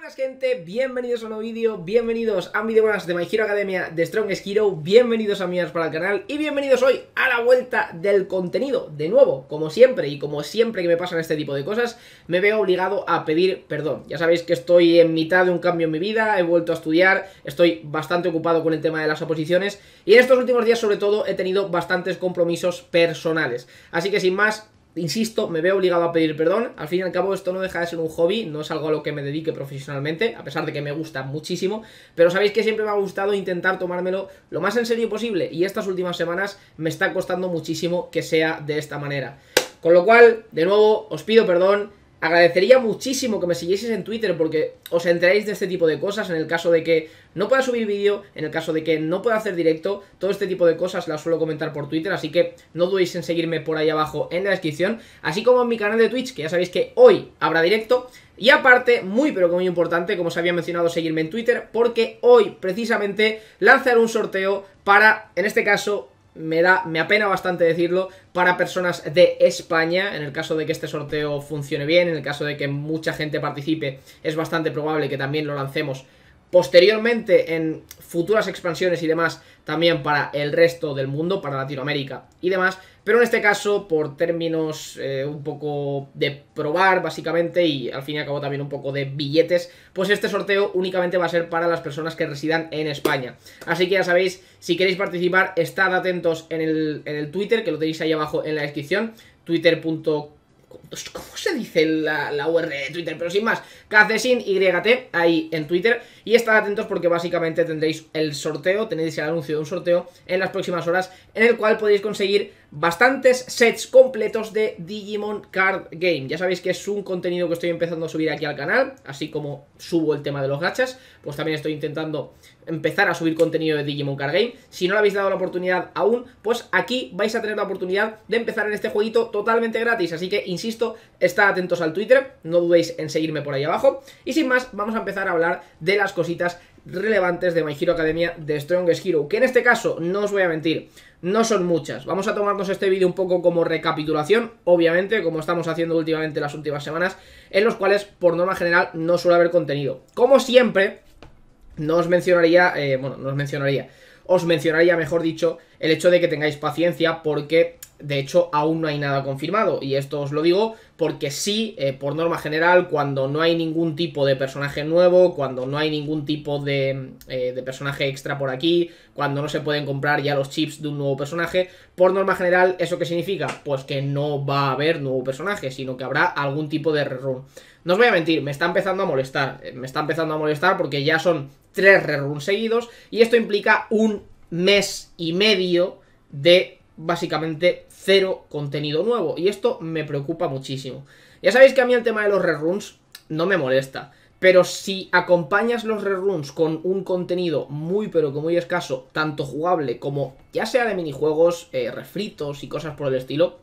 buenas gente, bienvenidos a un nuevo vídeo, bienvenidos a un vídeo de My Hero Academia de Strong Hero, bienvenidos a para el canal y bienvenidos hoy a la vuelta del contenido, de nuevo, como siempre y como siempre que me pasan este tipo de cosas, me veo obligado a pedir perdón, ya sabéis que estoy en mitad de un cambio en mi vida, he vuelto a estudiar, estoy bastante ocupado con el tema de las oposiciones y en estos últimos días sobre todo he tenido bastantes compromisos personales, así que sin más, Insisto, me veo obligado a pedir perdón. Al fin y al cabo, esto no deja de ser un hobby, no es algo a lo que me dedique profesionalmente, a pesar de que me gusta muchísimo. Pero sabéis que siempre me ha gustado intentar tomármelo lo más en serio posible. Y estas últimas semanas me está costando muchísimo que sea de esta manera. Con lo cual, de nuevo, os pido perdón. Agradecería muchísimo que me siguieseis en Twitter porque os enteréis de este tipo de cosas en el caso de que no pueda subir vídeo, en el caso de que no pueda hacer directo, todo este tipo de cosas las suelo comentar por Twitter, así que no dudéis en seguirme por ahí abajo en la descripción, así como en mi canal de Twitch, que ya sabéis que hoy habrá directo, y aparte, muy pero que muy importante, como os había mencionado, seguirme en Twitter, porque hoy precisamente lanzaré un sorteo para, en este caso, me da, me apena bastante decirlo, para personas de España, en el caso de que este sorteo funcione bien, en el caso de que mucha gente participe, es bastante probable que también lo lancemos Posteriormente, en futuras expansiones y demás, también para el resto del mundo, para Latinoamérica y demás. Pero en este caso, por términos eh, un poco de probar, básicamente, y al fin y al cabo también un poco de billetes, pues este sorteo únicamente va a ser para las personas que residan en España. Así que ya sabéis, si queréis participar, estad atentos en el, en el Twitter, que lo tenéis ahí abajo en la descripción, twitter.com pues, ¿Cómo se dice la, la URL de Twitter? Pero sin más, sin YT ahí en Twitter. Y estad atentos porque básicamente tendréis el sorteo, tenéis el anuncio de un sorteo en las próximas horas, en el cual podéis conseguir bastantes sets completos de Digimon Card Game. Ya sabéis que es un contenido que estoy empezando a subir aquí al canal, así como subo el tema de los gachas, pues también estoy intentando empezar a subir contenido de Digimon Card Game. Si no le habéis dado la oportunidad aún, pues aquí vais a tener la oportunidad de empezar en este jueguito totalmente gratis, así que insisto, estad atentos al Twitter, no dudéis en seguirme por ahí abajo. Y sin más, vamos a empezar a hablar de las cositas relevantes de My Hero Academia de Strongest Hero, que en este caso, no os voy a mentir, no son muchas. Vamos a tomarnos este vídeo un poco como recapitulación, obviamente, como estamos haciendo últimamente las últimas semanas, en los cuales, por norma general, no suele haber contenido. Como siempre, no os mencionaría, eh, bueno, no os mencionaría, os mencionaría, mejor dicho, el hecho de que tengáis paciencia porque de hecho, aún no hay nada confirmado. Y esto os lo digo porque sí, eh, por norma general, cuando no hay ningún tipo de personaje nuevo, cuando no hay ningún tipo de, eh, de, personaje extra por aquí, cuando no se pueden comprar ya los chips de un nuevo personaje, por norma general, ¿eso qué significa? Pues que no va a haber nuevo personaje, sino que habrá algún tipo de rerun. No os voy a mentir, me está empezando a molestar. Eh, me está empezando a molestar porque ya son tres reruns seguidos y esto implica un mes y medio de básicamente cero contenido nuevo. Y esto me preocupa muchísimo. Ya sabéis que a mí el tema de los reruns no me molesta. Pero si acompañas los reruns con un contenido muy pero que muy escaso, tanto jugable como ya sea de minijuegos, eh, refritos y cosas por el estilo,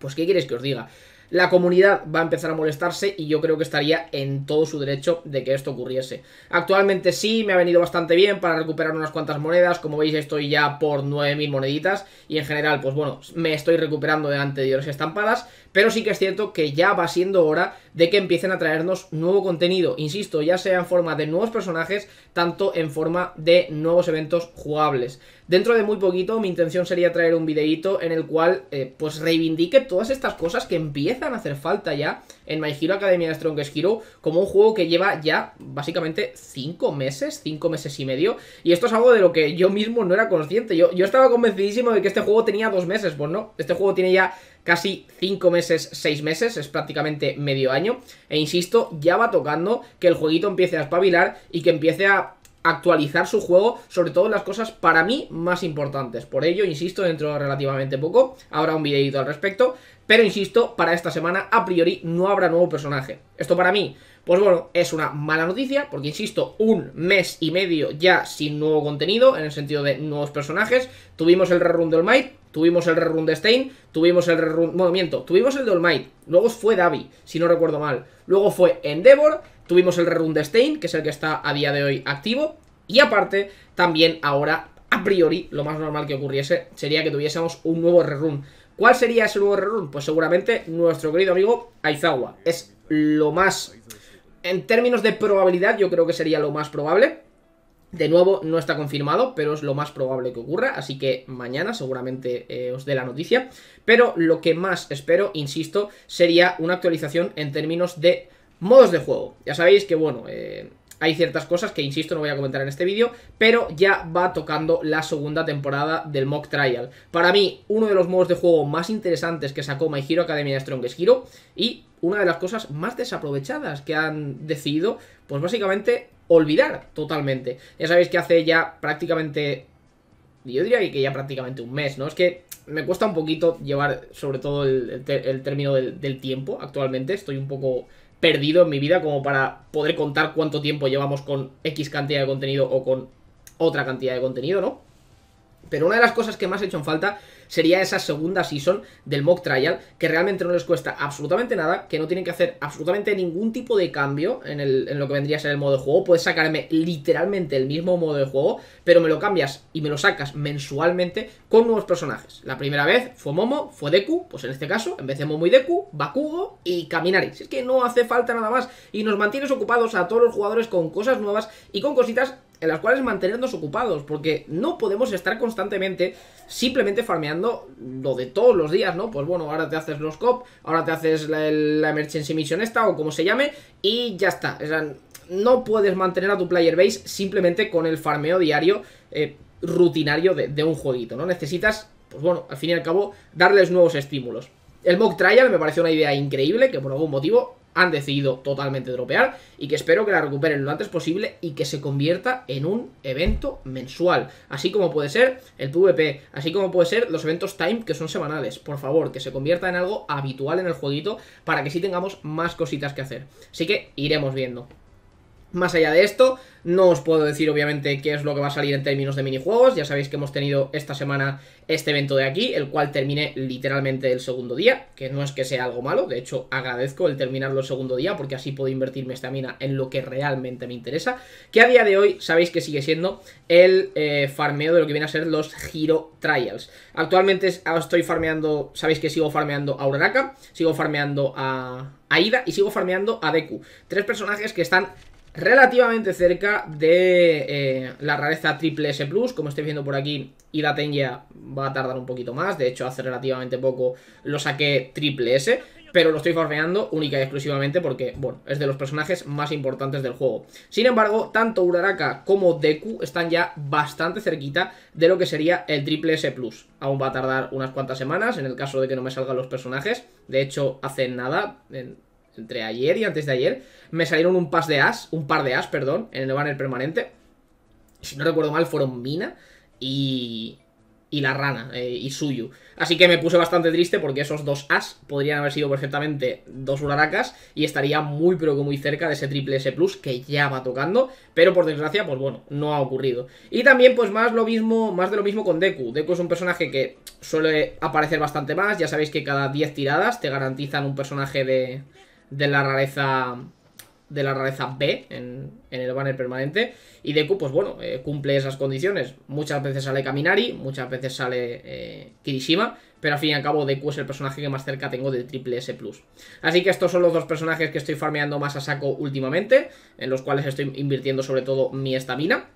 pues ¿qué quieres que os diga? la comunidad va a empezar a molestarse y yo creo que estaría en todo su derecho de que esto ocurriese. Actualmente sí, me ha venido bastante bien para recuperar unas cuantas monedas, como veis estoy ya por 9.000 moneditas y en general, pues bueno, me estoy recuperando de anteriores estampadas, pero sí que es cierto que ya va siendo hora de que empiecen a traernos nuevo contenido, insisto, ya sea en forma de nuevos personajes, tanto en forma de nuevos eventos jugables. Dentro de muy poquito mi intención sería traer un videíto en el cual eh, pues reivindique todas estas cosas que empiezan a hacer falta ya en My Hero Academia Strongest Hero como un juego que lleva ya básicamente 5 meses, 5 meses y medio y esto es algo de lo que yo mismo no era consciente, yo, yo estaba convencidísimo de que este juego tenía 2 meses, pues no, este juego tiene ya casi 5 meses, 6 meses, es prácticamente medio año. E insisto, ya va tocando que el jueguito empiece a espabilar y que empiece a actualizar su juego, sobre todo las cosas para mí más importantes. Por ello, insisto, dentro de relativamente poco habrá un videito al respecto, pero insisto, para esta semana a priori no habrá nuevo personaje. Esto para mí pues bueno, es una mala noticia, porque insisto, un mes y medio ya sin nuevo contenido, en el sentido de nuevos personajes. Tuvimos el rerun de All Might, tuvimos el rerun de Stein, tuvimos el rerun... Bueno, miento, tuvimos el de All Might, luego fue Davi, si no recuerdo mal. Luego fue Endeavor, tuvimos el rerun de Stein, que es el que está a día de hoy activo. Y aparte, también ahora, a priori, lo más normal que ocurriese sería que tuviésemos un nuevo rerun. ¿Cuál sería ese nuevo rerun? Pues seguramente nuestro querido amigo Aizawa. Es lo más en términos de probabilidad, yo creo que sería lo más probable. De nuevo, no está confirmado, pero es lo más probable que ocurra, así que mañana seguramente eh, os dé la noticia. Pero lo que más espero, insisto, sería una actualización en términos de modos de juego. Ya sabéis que, bueno, eh, hay ciertas cosas que, insisto, no voy a comentar en este vídeo, pero ya va tocando la segunda temporada del Mock Trial. Para mí, uno de los modos de juego más interesantes que sacó My Hero Academia es Hero y una de las cosas más desaprovechadas que han decidido, pues básicamente, olvidar totalmente. Ya sabéis que hace ya prácticamente... Yo diría que ya prácticamente un mes, ¿no? Es que me cuesta un poquito llevar sobre todo el, término del, tiempo actualmente. Estoy un poco perdido en mi vida como para poder contar cuánto tiempo llevamos con X cantidad de contenido o con otra cantidad de contenido, ¿no? Pero una de las cosas que más he hecho en falta sería esa segunda season del mock trial, que realmente no les cuesta absolutamente nada, que no tienen que hacer absolutamente ningún tipo de cambio en, lo que vendría a ser el modo de juego. Puedes sacarme literalmente el mismo modo de juego, pero me lo cambias y me lo sacas mensualmente con nuevos personajes. La primera vez fue Momo, fue Deku, pues en este caso, en vez de Momo y Deku, Bakugo y Kaminari. Si es que no hace falta nada más y nos mantienes ocupados a todos los jugadores con cosas nuevas y con cositas en las cuales mantenernos ocupados, porque no podemos estar constantemente simplemente farmeando lo de todos los días, ¿no? Pues bueno, ahora te haces los COP, ahora te haces la, emergency mission esta o como se llame, y ya está. O sea, no puedes mantener a tu player base simplemente con el farmeo diario eh, rutinario de, un jueguito, ¿no? Necesitas, pues bueno, al fin y al cabo, darles nuevos estímulos. El mock trial me parece una idea increíble, que por algún motivo han decidido totalmente dropear y que espero que la recuperen lo antes posible y que se convierta en un evento mensual, así como puede ser el PvP, así como puede ser los eventos time que son semanales, por favor, que se convierta en algo habitual en el jueguito para que sí tengamos más cositas que hacer. Así que iremos viendo. Más allá de esto, no os puedo decir obviamente qué es lo que va a salir en términos de minijuegos, ya sabéis que hemos tenido esta semana este evento de aquí, el cual terminé literalmente el segundo día, que no es que sea algo malo, de hecho agradezco el terminarlo el segundo día porque así puedo invertirme esta mina en lo que realmente me interesa, que a día de hoy sabéis que sigue siendo el eh, farmeo de lo que viene a ser los giro Trials. Actualmente ah, estoy farmeando, sabéis que sigo farmeando a Uraraka, sigo farmeando a, a Ida y sigo farmeando a Deku, tres personajes que están relativamente cerca de eh, la rareza triple S+, como estoy viendo por aquí, y la Tenya va a tardar un poquito más, de hecho hace relativamente poco lo saqué triple S, pero lo estoy farmeando única y exclusivamente porque, bueno, es de los personajes más importantes del juego. Sin embargo, tanto Uraraka como Deku están ya bastante cerquita de lo que sería el triple S+. Aún va a tardar unas cuantas semanas, en el caso de que no me salgan los personajes, de hecho hacen nada... En entre ayer y antes de ayer, me salieron un pas de as, un par de as, perdón, en el banner permanente. Si no recuerdo mal, fueron Mina y, y la rana, eh, y Suyu. Así que me puse bastante triste porque esos dos as podrían haber sido perfectamente dos Urarakas y estaría muy pero que muy cerca de ese triple S Plus que ya va tocando, pero por desgracia, pues bueno, no ha ocurrido. Y también pues más, lo mismo, más de lo mismo con Deku. Deku es un personaje que suele aparecer bastante más, ya sabéis que cada 10 tiradas te garantizan un personaje de de la rareza de la rareza B en, el banner permanente. Y Deku, pues bueno, eh, cumple esas condiciones. Muchas veces sale Kaminari, muchas veces sale eh, Kirishima, pero al fin y al cabo Deku es el personaje que más cerca tengo del triple S+. Así que estos son los dos personajes que estoy farmeando más a saco últimamente, en los cuales estoy invirtiendo sobre todo mi estamina.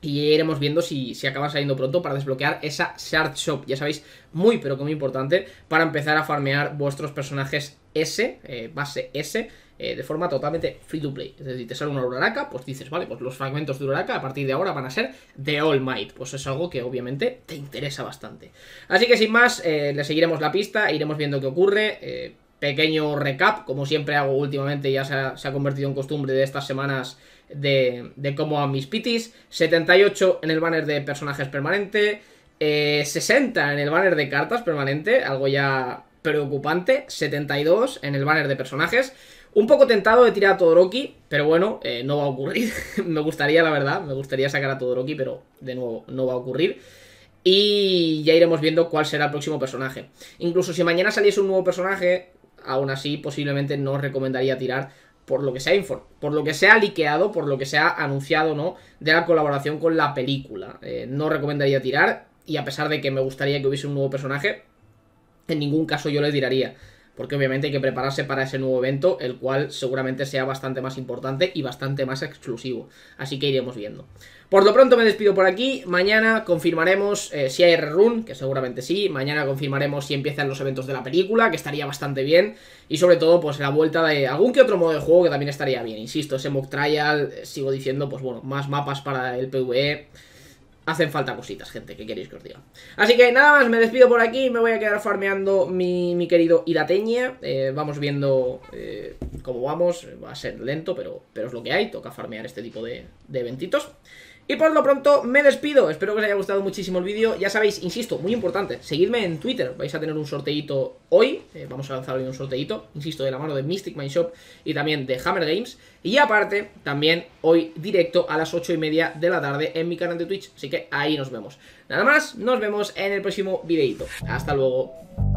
Y iremos viendo si, si acaba saliendo pronto para desbloquear esa Shard Shop. Ya sabéis, muy pero que muy importante para empezar a farmear vuestros personajes S, eh, base S, eh, de forma totalmente free to play. Es decir, te sale una Uraraka, pues dices, vale, pues los fragmentos de Uraraka a partir de ahora van a ser de All Might. Pues es algo que obviamente te interesa bastante. Así que sin más, eh, le seguiremos la pista, e iremos viendo qué ocurre pequeño recap, como siempre hago últimamente, ya se ha, convertido en costumbre de estas semanas de, cómo a mis pitis. 78 en el banner de personajes permanente, 60 eh, en el banner de cartas permanente, algo ya preocupante, 72 en el banner de personajes. Un poco tentado de tirar a Todoroki, pero bueno, eh, no va a ocurrir. me gustaría, la verdad, me gustaría sacar a Todoroki, pero de nuevo, no va a ocurrir. Y ya iremos viendo cuál será el próximo personaje. Incluso si mañana saliese un nuevo personaje, aún así posiblemente no recomendaría tirar por lo que sea ha por lo que sea liqueado, por lo que sea anunciado, ¿no? De la colaboración con la película. Eh, no recomendaría tirar, y a pesar de que me gustaría que hubiese un nuevo personaje, en ningún caso yo le tiraría porque obviamente hay que prepararse para ese nuevo evento, el cual seguramente sea bastante más importante y bastante más exclusivo. Así que iremos viendo. Por lo pronto me despido por aquí, mañana confirmaremos eh, si hay rerun, que seguramente sí, mañana confirmaremos si empiezan los eventos de la película, que estaría bastante bien, y sobre todo pues la vuelta de algún que otro modo de juego que también estaría bien, insisto, ese mock trial, eh, sigo diciendo, pues bueno, más mapas para el PvE hacen falta cositas, gente, que queréis que os diga. Así que nada más, me despido por aquí, me voy a quedar farmeando mi, mi querido Idateña. Eh, vamos viendo eh, cómo vamos, va a ser lento, pero, pero es lo que hay, toca farmear este tipo de, de eventitos. Y por lo pronto me despido, espero que os haya gustado muchísimo el vídeo, ya sabéis, insisto, muy importante, seguidme en Twitter, vais a tener un sorteito hoy, eh, vamos a lanzar hoy un sorteito, insisto, de la mano de Mystic My Shop y también de Hammer Games, y aparte, también hoy directo a las 8 y media de la tarde en mi canal de Twitch, así que ahí nos vemos. Nada más, nos vemos en el próximo videito, hasta luego.